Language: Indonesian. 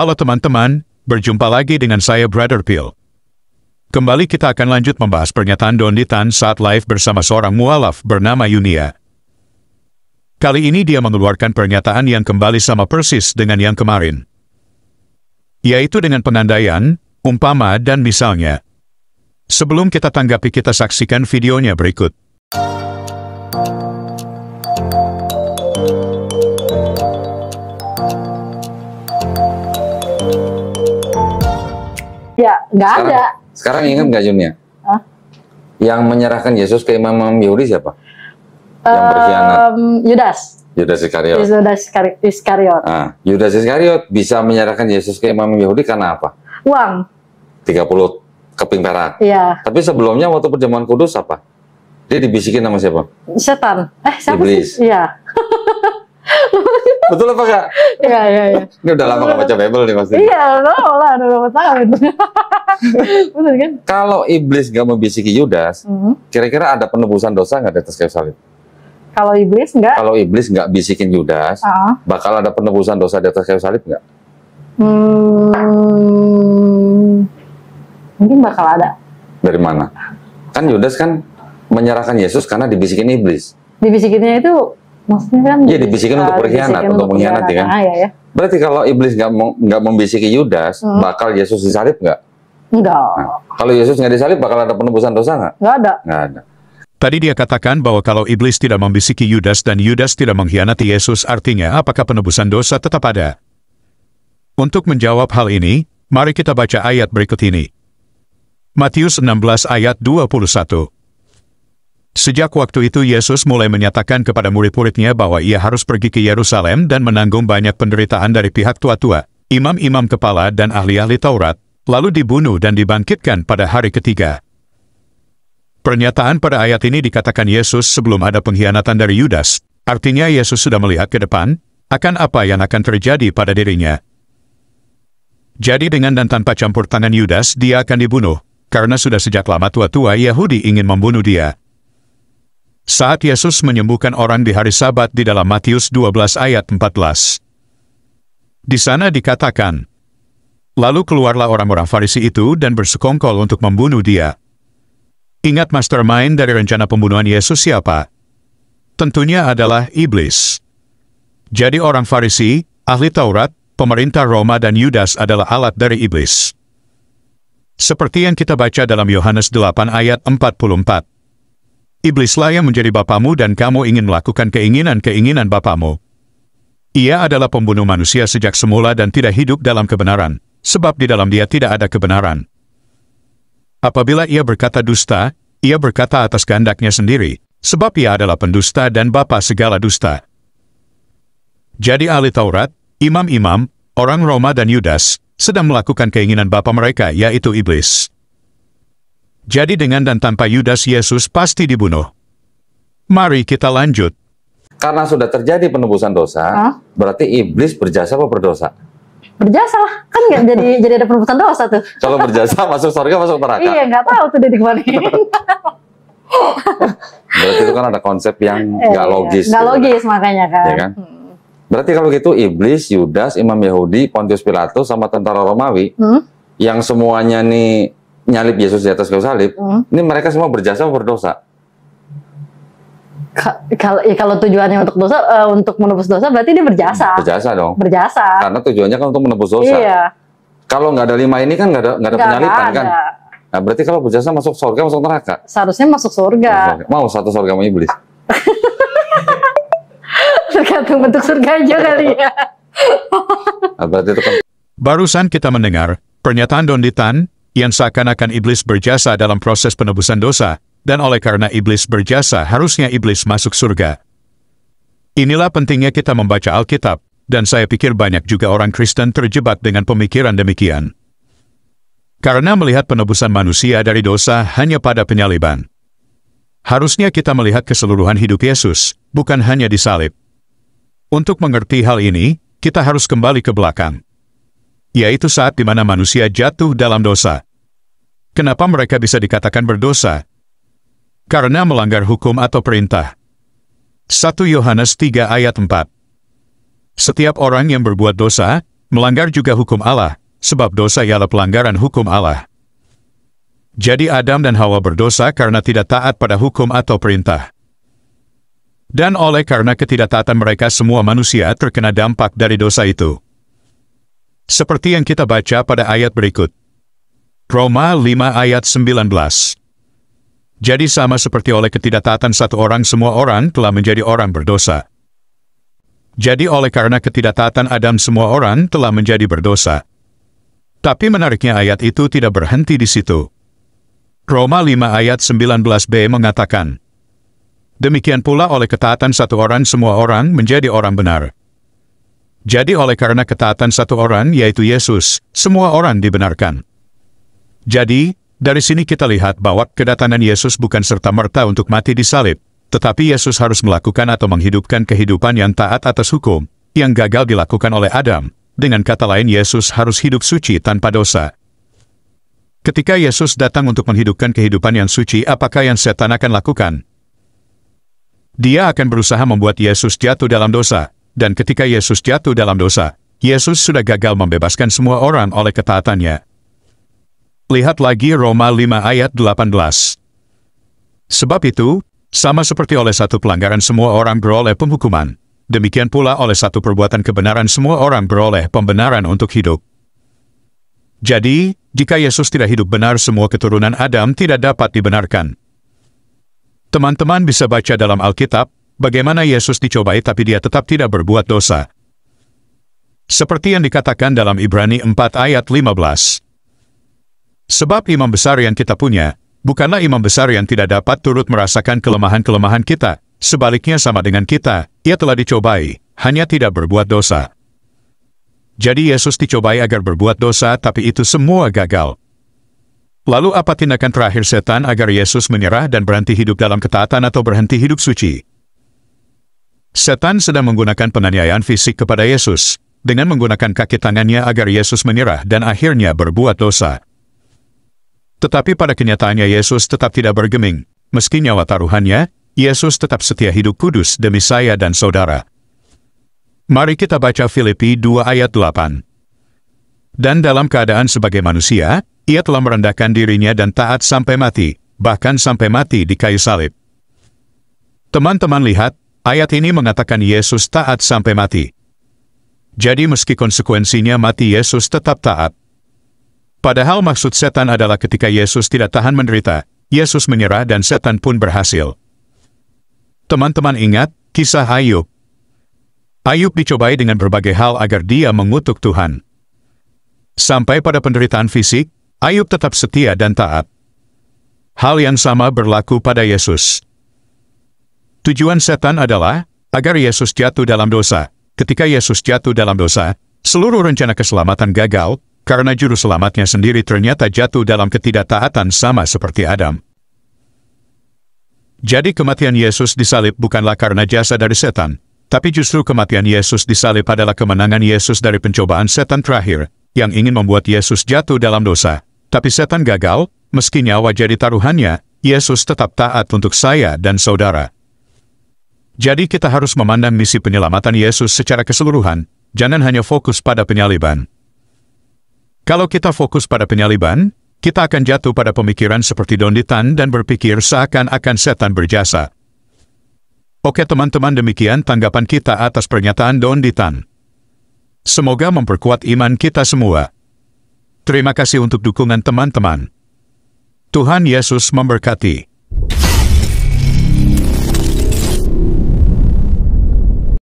Halo teman-teman, berjumpa lagi dengan saya Brother Peel. Kembali kita akan lanjut membahas pernyataan Doni Tan saat live bersama seorang mualaf bernama Yunia. Kali ini dia mengeluarkan pernyataan yang kembali sama persis dengan yang kemarin. Yaitu dengan pengandaian, umpama dan misalnya. Sebelum kita tanggapi kita saksikan videonya berikut. Ya, nggak ada. Sekarang ingat nggak Junia? Ya? Hah? Yang menyerahkan Yesus ke Imam Yahudi siapa? Yang berkhianat. Um, Yudas. Yudas Iskariot. Yudas Iskariot. Ah, Yudas Iskariot bisa menyerahkan Yesus ke Imam Yahudi karena apa? Uang. 30 keping perak. Iya. Tapi sebelumnya waktu perjamuan kudus apa? Dia dibisikin sama siapa? Setan. Eh, siapa Iblis. Iya. Betul apa enggak? Iya, iya, iya. Ini udah lama gak baca Bible nih pasti. Iya, lama lah, udah lama tahun. Betul kan? Kalau iblis gak membisiki Yudas, mm-hmm. kira-kira ada penebusan dosa nggak di atas kayu salib? Kalau iblis nggak? Kalau iblis nggak bisikin Yudas, uh bakal ada penebusan dosa di atas kayu salib nggak? Hmm, mungkin bakal ada. Dari mana? Kan Yudas kan menyerahkan Yesus karena dibisikin iblis. Dibisikinnya itu Maksudnya kan iya, ya dibisikin uh, untuk berkhianat, untuk mengkhianati kan. Ah, ya, ya. Berarti kalau iblis nggak nggak membisiki Yudas, hmm. bakal Yesus disalib nggak? Nggak. Nah, kalau Yesus nggak disalib, bakal ada penebusan dosa nggak? Nggak ada. Nggak ada. Tadi dia katakan bahwa kalau iblis tidak membisiki Yudas dan Yudas tidak mengkhianati Yesus, artinya apakah penebusan dosa tetap ada? Untuk menjawab hal ini, mari kita baca ayat berikut ini. Matius 16 ayat 21. Sejak waktu itu Yesus mulai menyatakan kepada murid-muridnya bahwa ia harus pergi ke Yerusalem dan menanggung banyak penderitaan dari pihak tua-tua, imam-imam kepala dan ahli-ahli Taurat, lalu dibunuh dan dibangkitkan pada hari ketiga. Pernyataan pada ayat ini dikatakan Yesus sebelum ada pengkhianatan dari Yudas, artinya Yesus sudah melihat ke depan, akan apa yang akan terjadi pada dirinya. Jadi dengan dan tanpa campur tangan Yudas, dia akan dibunuh, karena sudah sejak lama tua-tua Yahudi ingin membunuh dia saat Yesus menyembuhkan orang di hari sabat di dalam Matius 12 ayat 14. Di sana dikatakan, Lalu keluarlah orang-orang Farisi itu dan bersekongkol untuk membunuh dia. Ingat mastermind dari rencana pembunuhan Yesus siapa? Tentunya adalah iblis. Jadi orang Farisi, ahli Taurat, pemerintah Roma dan Yudas adalah alat dari iblis. Seperti yang kita baca dalam Yohanes 8 ayat 44. Iblislah yang menjadi bapamu dan kamu ingin melakukan keinginan-keinginan bapamu. Ia adalah pembunuh manusia sejak semula dan tidak hidup dalam kebenaran, sebab di dalam dia tidak ada kebenaran. Apabila ia berkata dusta, ia berkata atas kehendaknya sendiri, sebab ia adalah pendusta dan bapa segala dusta. Jadi ahli Taurat, imam-imam, orang Roma dan Yudas, sedang melakukan keinginan bapa mereka yaitu iblis. Jadi dengan dan tanpa Yudas Yesus pasti dibunuh. Mari kita lanjut. Karena sudah terjadi penebusan dosa, huh? berarti iblis berjasa apa berdosa? Berjasa lah, kan nggak jadi jadi ada penebusan dosa tuh. Kalau berjasa masuk surga masuk neraka. Iya nggak tahu tuh dari kemarin. berarti itu kan ada konsep yang eh, nggak eh, logis. Nggak gitu kan. logis makanya kan. Ya kan? Berarti kalau gitu iblis, Yudas, Imam Yahudi, Pontius Pilatus sama tentara Romawi hmm? yang semuanya nih nyalip Yesus di atas kayu salib, hmm. ini mereka semua berjasa berdosa? Kalau ya kalau tujuannya untuk dosa uh, untuk menebus dosa berarti dia berjasa. Berjasa dong. Berjasa. Karena tujuannya kan untuk menebus dosa. Iya. Kalau nggak ada lima ini kan nggak ada nggak ada gak penyalipan ada. kan. Nah berarti kalau berjasa masuk surga masuk neraka. Seharusnya masuk surga. Mau satu surga mau iblis. Tergantung bentuk surga aja kali ya. nah, berarti itu kan. Barusan kita mendengar pernyataan Don Ditan yang seakan-akan iblis berjasa dalam proses penebusan dosa, dan oleh karena iblis berjasa harusnya iblis masuk surga. Inilah pentingnya kita membaca Alkitab, dan saya pikir banyak juga orang Kristen terjebak dengan pemikiran demikian. Karena melihat penebusan manusia dari dosa hanya pada penyaliban. Harusnya kita melihat keseluruhan hidup Yesus, bukan hanya disalib. Untuk mengerti hal ini, kita harus kembali ke belakang yaitu saat di mana manusia jatuh dalam dosa. Kenapa mereka bisa dikatakan berdosa? Karena melanggar hukum atau perintah. 1 Yohanes 3 ayat 4 Setiap orang yang berbuat dosa, melanggar juga hukum Allah, sebab dosa ialah pelanggaran hukum Allah. Jadi Adam dan Hawa berdosa karena tidak taat pada hukum atau perintah. Dan oleh karena ketidaktaatan mereka semua manusia terkena dampak dari dosa itu. Seperti yang kita baca pada ayat berikut. Roma 5 ayat 19 Jadi sama seperti oleh ketidaktaatan satu orang semua orang telah menjadi orang berdosa. Jadi oleh karena ketidaktaatan Adam semua orang telah menjadi berdosa. Tapi menariknya ayat itu tidak berhenti di situ. Roma 5 ayat 19b mengatakan, Demikian pula oleh ketaatan satu orang semua orang menjadi orang benar. Jadi oleh karena ketaatan satu orang yaitu Yesus, semua orang dibenarkan. Jadi, dari sini kita lihat bahwa kedatangan Yesus bukan serta-merta untuk mati di salib, tetapi Yesus harus melakukan atau menghidupkan kehidupan yang taat atas hukum, yang gagal dilakukan oleh Adam. Dengan kata lain, Yesus harus hidup suci tanpa dosa. Ketika Yesus datang untuk menghidupkan kehidupan yang suci, apakah yang setan akan lakukan? Dia akan berusaha membuat Yesus jatuh dalam dosa. Dan ketika Yesus jatuh dalam dosa, Yesus sudah gagal membebaskan semua orang oleh ketaatannya. Lihat lagi Roma 5 ayat 18. Sebab itu, sama seperti oleh satu pelanggaran semua orang beroleh penghukuman, demikian pula oleh satu perbuatan kebenaran semua orang beroleh pembenaran untuk hidup. Jadi, jika Yesus tidak hidup benar semua keturunan Adam tidak dapat dibenarkan. Teman-teman bisa baca dalam Alkitab, bagaimana Yesus dicobai tapi dia tetap tidak berbuat dosa. Seperti yang dikatakan dalam Ibrani 4 ayat 15. Sebab imam besar yang kita punya, bukanlah imam besar yang tidak dapat turut merasakan kelemahan-kelemahan kita, sebaliknya sama dengan kita, ia telah dicobai, hanya tidak berbuat dosa. Jadi Yesus dicobai agar berbuat dosa tapi itu semua gagal. Lalu apa tindakan terakhir setan agar Yesus menyerah dan berhenti hidup dalam ketaatan atau berhenti hidup suci? Setan sedang menggunakan penganiayaan fisik kepada Yesus dengan menggunakan kaki tangannya agar Yesus menyerah dan akhirnya berbuat dosa. Tetapi pada kenyataannya Yesus tetap tidak bergeming. Meski nyawa taruhannya, Yesus tetap setia hidup kudus demi saya dan saudara. Mari kita baca Filipi 2 ayat 8. Dan dalam keadaan sebagai manusia, ia telah merendahkan dirinya dan taat sampai mati, bahkan sampai mati di kayu salib. Teman-teman lihat, Ayat ini mengatakan Yesus taat sampai mati. Jadi meski konsekuensinya mati Yesus tetap taat. Padahal maksud setan adalah ketika Yesus tidak tahan menderita, Yesus menyerah dan setan pun berhasil. Teman-teman ingat kisah Ayub. Ayub dicobai dengan berbagai hal agar dia mengutuk Tuhan. Sampai pada penderitaan fisik, Ayub tetap setia dan taat. Hal yang sama berlaku pada Yesus. Tujuan setan adalah agar Yesus jatuh dalam dosa. Ketika Yesus jatuh dalam dosa, seluruh rencana keselamatan gagal karena juru selamatnya sendiri ternyata jatuh dalam ketidaktaatan sama seperti Adam. Jadi kematian Yesus disalib bukanlah karena jasa dari setan, tapi justru kematian Yesus disalib adalah kemenangan Yesus dari pencobaan setan terakhir yang ingin membuat Yesus jatuh dalam dosa. Tapi setan gagal, meski nyawa jadi taruhannya, Yesus tetap taat untuk saya dan saudara. Jadi kita harus memandang misi penyelamatan Yesus secara keseluruhan, jangan hanya fokus pada penyaliban. Kalau kita fokus pada penyaliban, kita akan jatuh pada pemikiran seperti donditan dan berpikir seakan-akan setan berjasa. Oke teman-teman demikian tanggapan kita atas pernyataan donditan. Semoga memperkuat iman kita semua. Terima kasih untuk dukungan teman-teman. Tuhan Yesus memberkati.